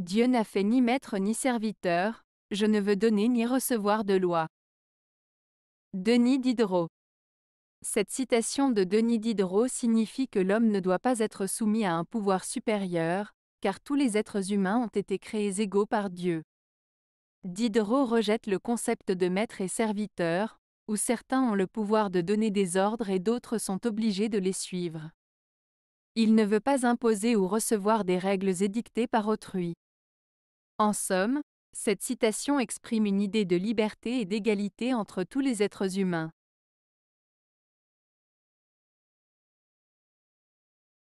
Dieu n'a fait ni maître ni serviteur, je ne veux donner ni recevoir de loi. Denis Diderot Cette citation de Denis Diderot signifie que l'homme ne doit pas être soumis à un pouvoir supérieur, car tous les êtres humains ont été créés égaux par Dieu. Diderot rejette le concept de maître et serviteur, où certains ont le pouvoir de donner des ordres et d'autres sont obligés de les suivre. Il ne veut pas imposer ou recevoir des règles édictées par autrui. En somme, cette citation exprime une idée de liberté et d'égalité entre tous les êtres humains.